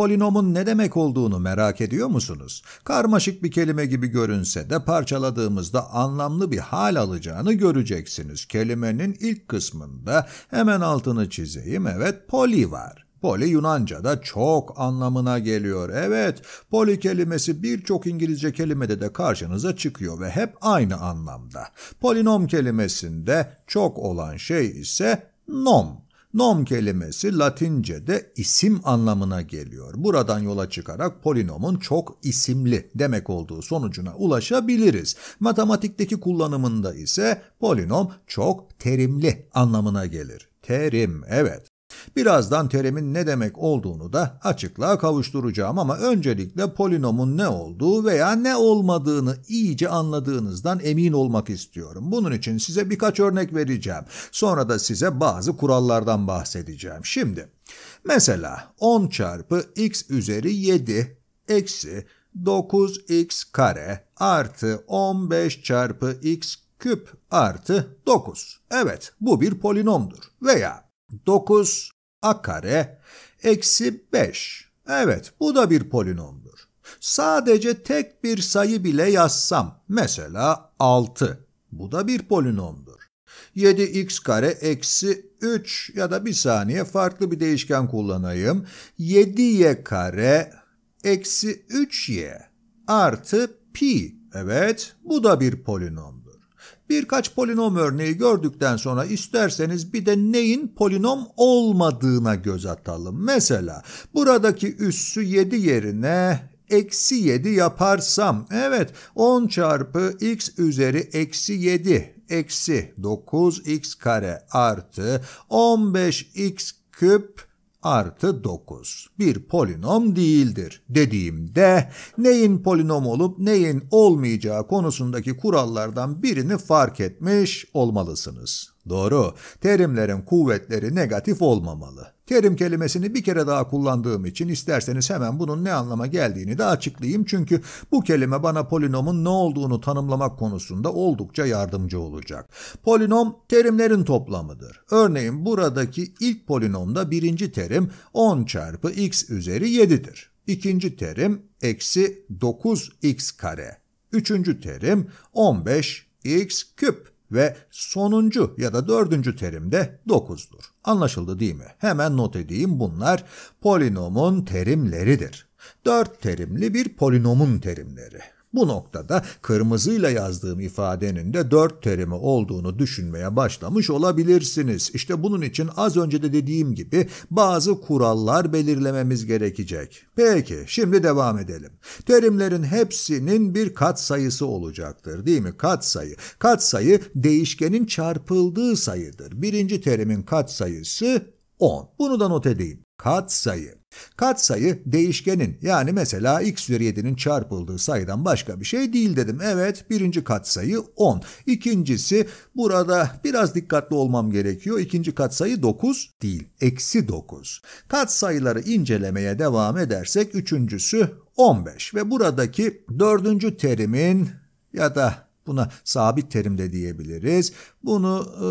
polinomun ne demek olduğunu merak ediyor musunuz? Karmaşık bir kelime gibi görünse de parçaladığımızda anlamlı bir hal alacağını göreceksiniz. Kelimenin ilk kısmında hemen altını çizeyim. Evet, poli var. Poli Yunanca'da çok anlamına geliyor. Evet, poli kelimesi birçok İngilizce kelimede de karşınıza çıkıyor ve hep aynı anlamda. Polinom kelimesinde çok olan şey ise nom Nom kelimesi Latince'de isim anlamına geliyor. Buradan yola çıkarak polinomun çok isimli demek olduğu sonucuna ulaşabiliriz. Matematikteki kullanımında ise polinom çok terimli anlamına gelir. Terim, evet. Birazdan terimin ne demek olduğunu da açıklığa kavuşturacağım ama öncelikle polinomun ne olduğu veya ne olmadığını iyice anladığınızdan emin olmak istiyorum. Bunun için size birkaç örnek vereceğim. Sonra da size bazı kurallardan bahsedeceğim. Şimdi mesela 10 çarpı x üzeri 7 eksi 9x kare artı 15 çarpı x küp artı 9. Evet bu bir polinomdur veya 9 a kare eksi 5. Evet bu da bir polinomdur. Sadece tek bir sayı bile yazsam mesela 6. Bu da bir polinomdur. 7x kare eksi 3 ya da bir saniye farklı bir değişken kullanayım. 7y kare eksi 3y artı pi. Evet bu da bir polinom. Birkaç polinom örneği gördükten sonra isterseniz bir de neyin polinom olmadığına göz atalım. Mesela buradaki üssü 7 yerine eksi 7 yaparsam evet 10 çarpı x üzeri eksi 7 eksi 9x kare artı 15x küp artı 9 bir polinom değildir dediğimde neyin polinom olup neyin olmayacağı konusundaki kurallardan birini fark etmiş olmalısınız. Doğru, terimlerin kuvvetleri negatif olmamalı. Terim kelimesini bir kere daha kullandığım için isterseniz hemen bunun ne anlama geldiğini de açıklayayım çünkü bu kelime bana polinomun ne olduğunu tanımlamak konusunda oldukça yardımcı olacak. Polinom terimlerin toplamıdır. Örneğin buradaki ilk polinomda birinci terim 10 çarpı x üzeri 7'dir. İkinci terim eksi 9x kare. Üçüncü terim 15x küp ve sonuncu ya da dördüncü terim de 9'dur. Anlaşıldı değil mi? Hemen not edeyim bunlar polinomun terimleridir. 4 terimli bir polinomun terimleri. Bu noktada kırmızıyla yazdığım ifadenin de dört terimi olduğunu düşünmeye başlamış olabilirsiniz. İşte bunun için az önce de dediğim gibi bazı kurallar belirlememiz gerekecek. Peki şimdi devam edelim. Terimlerin hepsinin bir kat sayısı olacaktır değil mi? Kat sayı. Kat sayı değişkenin çarpıldığı sayıdır. Birinci terimin kat sayısı 10. Bunu da not edeyim. Kat sayı. Katsayı değişkenin yani mesela x üzeri 7'nin çarpıldığı sayıdan başka bir şey değil dedim. Evet birinci katsayı 10. İkincisi burada biraz dikkatli olmam gerekiyor. İkinci katsayı 9 değil eksi 9. Katsayıları incelemeye devam edersek üçüncüsü 15 ve buradaki dördüncü terimin ya da Buna sabit terim de diyebiliriz. Bunu e,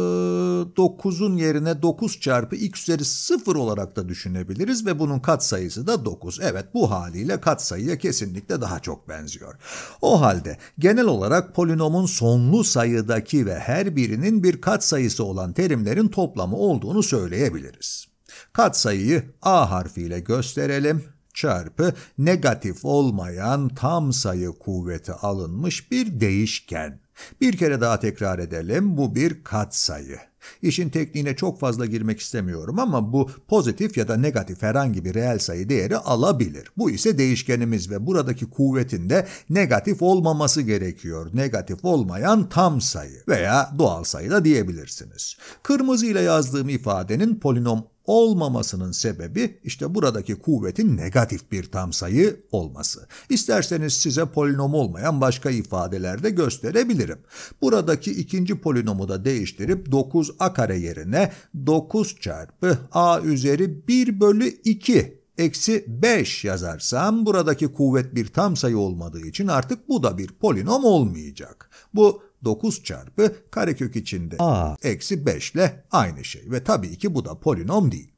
9'un yerine 9 çarpı x üzeri 0 olarak da düşünebiliriz ve bunun katsayısı da 9. Evet bu haliyle katsayıya kesinlikle daha çok benziyor. O halde genel olarak polinomun sonlu sayıdaki ve her birinin bir katsayısı olan terimlerin toplamı olduğunu söyleyebiliriz. Katsayıyı a harfiyle gösterelim çarpı negatif olmayan tam sayı kuvveti alınmış bir değişken. Bir kere daha tekrar edelim bu bir katsayı. İşin tekniğine çok fazla girmek istemiyorum ama bu pozitif ya da negatif herhangi bir reel sayı değeri alabilir. Bu ise değişkenimiz ve buradaki kuvvetin de negatif olmaması gerekiyor. Negatif olmayan tam sayı veya doğal sayı da diyebilirsiniz. Kırmızı ile yazdığım ifadenin polinom olmamasının sebebi işte buradaki kuvvetin negatif bir tam sayı olması. İsterseniz size polinom olmayan başka ifadelerde gösterebilirim. Buradaki ikinci polinomu da değiştirip 9a kare yerine 9 çarpı a üzeri 1 bölü 2 eksi 5 yazarsam buradaki kuvvet bir tam sayı olmadığı için artık bu da bir polinom olmayacak. Bu 9 çarpı karekök içinde a eksi 5 ile aynı şey ve tabii ki bu da polinom değil.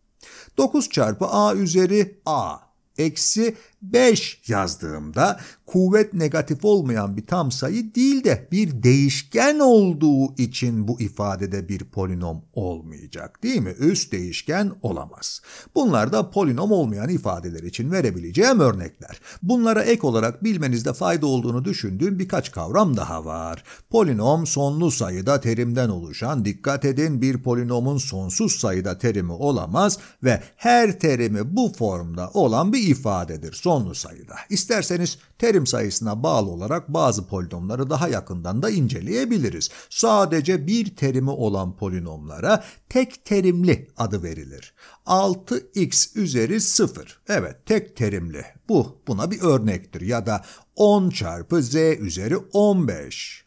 9 çarpı a üzeri a eksi 5 yazdığımda kuvvet negatif olmayan bir tam sayı değil de bir değişken olduğu için bu ifadede bir polinom olmayacak değil mi? Üst değişken olamaz. Bunlar da polinom olmayan ifadeler için verebileceğim örnekler. Bunlara ek olarak bilmenizde fayda olduğunu düşündüğüm birkaç kavram daha var. Polinom sonlu sayıda terimden oluşan dikkat edin bir polinomun sonsuz sayıda terimi olamaz ve her terimi bu formda olan bir ifadedir. Son sonlu sayıda. İsterseniz terim sayısına bağlı olarak bazı polinomları daha yakından da inceleyebiliriz. Sadece bir terimi olan polinomlara tek terimli adı verilir. 6x üzeri 0. Evet tek terimli. Bu buna bir örnektir ya da 10 çarpı z üzeri 15.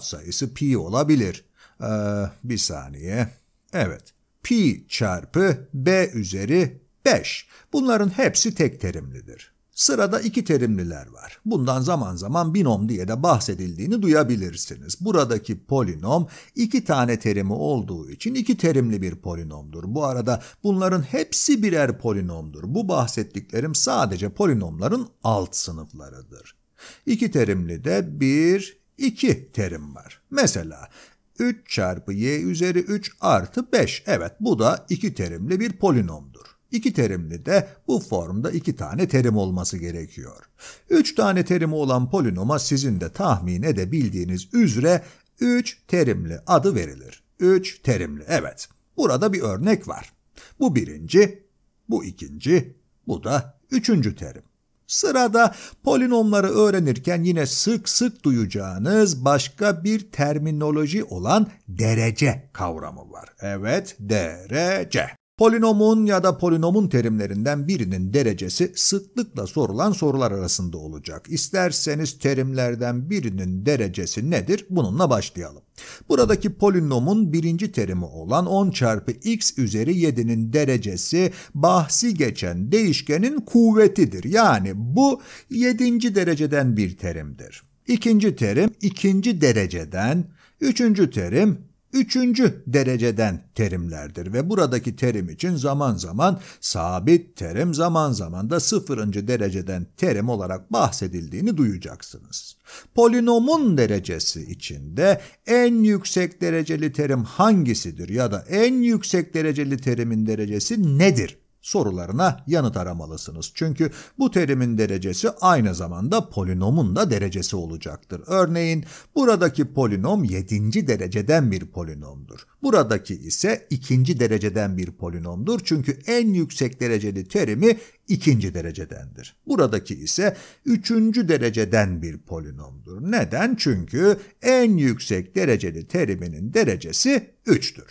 sayısı pi olabilir. Ee, bir saniye. Evet pi çarpı b üzeri 5. Bunların hepsi tek terimlidir. Sırada iki terimliler var. Bundan zaman zaman binom diye de bahsedildiğini duyabilirsiniz. Buradaki polinom iki tane terimi olduğu için iki terimli bir polinomdur. Bu arada bunların hepsi birer polinomdur. Bu bahsettiklerim sadece polinomların alt sınıflarıdır. İki terimli de bir, iki terim var. Mesela 3 çarpı y üzeri 3 artı 5. Evet bu da iki terimli bir polinomdur. İki terimli de bu formda iki tane terim olması gerekiyor. Üç tane terimi olan polinoma sizin de tahmin edebildiğiniz üzere üç terimli adı verilir. Üç terimli, evet. Burada bir örnek var. Bu birinci, bu ikinci, bu da üçüncü terim. Sırada polinomları öğrenirken yine sık sık duyacağınız başka bir terminoloji olan derece kavramı var. Evet, derece. Polinomun ya da polinomun terimlerinden birinin derecesi sıklıkla sorulan sorular arasında olacak. İsterseniz terimlerden birinin derecesi nedir? Bununla başlayalım. Buradaki polinomun birinci terimi olan 10 çarpı x üzeri 7'nin derecesi bahsi geçen değişkenin kuvvetidir. Yani bu 7. dereceden bir terimdir. İkinci terim ikinci dereceden, üçüncü terim üçüncü dereceden terimlerdir ve buradaki terim için zaman zaman sabit terim zaman zaman da sıfırıncı dereceden terim olarak bahsedildiğini duyacaksınız. Polinomun derecesi içinde en yüksek dereceli terim hangisidir ya da en yüksek dereceli terimin derecesi nedir? sorularına yanıt aramalısınız. Çünkü bu terimin derecesi aynı zamanda polinomun da derecesi olacaktır. Örneğin buradaki polinom 7. dereceden bir polinomdur. Buradaki ise 2. dereceden bir polinomdur. Çünkü en yüksek dereceli terimi 2. derecedendir. Buradaki ise 3. dereceden bir polinomdur. Neden? Çünkü en yüksek dereceli teriminin derecesi 3'tür.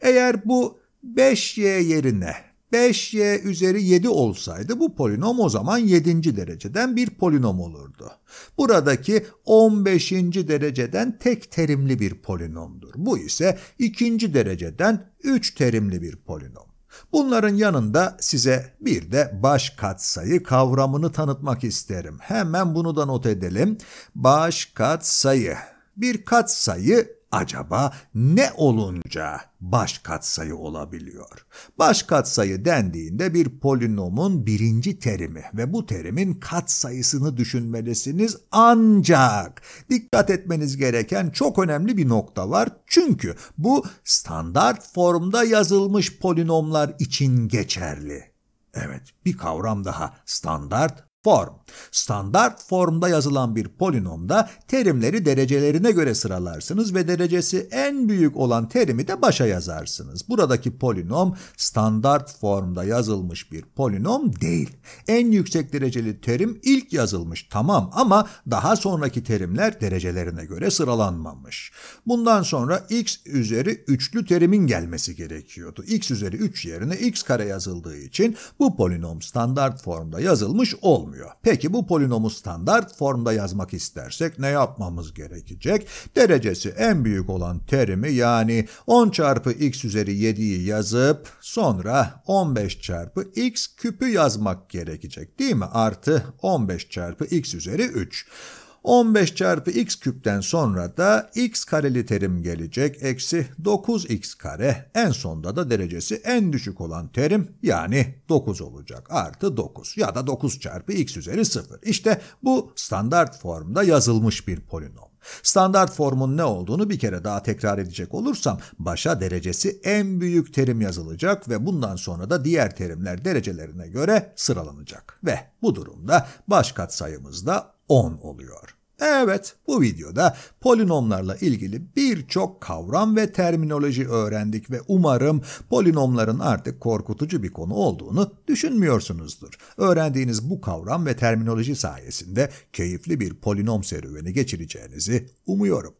Eğer bu 5y yerine 5y üzeri 7 olsaydı bu polinom o zaman 7. dereceden bir polinom olurdu. Buradaki 15. dereceden tek terimli bir polinomdur. Bu ise 2. dereceden 3 terimli bir polinom. Bunların yanında size bir de baş katsayı kavramını tanıtmak isterim. Hemen bunu da not edelim. Baş katsayı. Bir katsayı acaba ne olunca baş katsayı olabiliyor? Baş katsayı dendiğinde bir polinomun birinci terimi ve bu terimin katsayısını düşünmelisiniz ancak dikkat etmeniz gereken çok önemli bir nokta var. Çünkü bu standart formda yazılmış polinomlar için geçerli. Evet, bir kavram daha standart Form, standart formda yazılan bir polinomda terimleri derecelerine göre sıralarsınız ve derecesi en büyük olan terimi de başa yazarsınız. Buradaki polinom standart formda yazılmış bir polinom değil. En yüksek dereceli terim ilk yazılmış tamam ama daha sonraki terimler derecelerine göre sıralanmamış. Bundan sonra x üzeri üçlü terimin gelmesi gerekiyordu. x üzeri 3 yerine x kare yazıldığı için bu polinom standart formda yazılmış olmuyor olmuyor. Peki bu polinomu standart formda yazmak istersek ne yapmamız gerekecek? Derecesi en büyük olan terimi yani 10 çarpı x üzeri 7'yi yazıp sonra 15 çarpı x küpü yazmak gerekecek değil mi? Artı 15 çarpı x üzeri 3. 15 çarpı x küpten sonra da x kareli terim gelecek. Eksi 9x kare. En sonda da derecesi en düşük olan terim yani 9 olacak. Artı 9 ya da 9 çarpı x üzeri 0. İşte bu standart formda yazılmış bir polinom. Standart formun ne olduğunu bir kere daha tekrar edecek olursam başa derecesi en büyük terim yazılacak ve bundan sonra da diğer terimler derecelerine göre sıralanacak. Ve bu durumda baş katsayımız da 10 oluyor. Evet, bu videoda polinomlarla ilgili birçok kavram ve terminoloji öğrendik ve umarım polinomların artık korkutucu bir konu olduğunu düşünmüyorsunuzdur. Öğrendiğiniz bu kavram ve terminoloji sayesinde keyifli bir polinom serüveni geçireceğinizi umuyorum.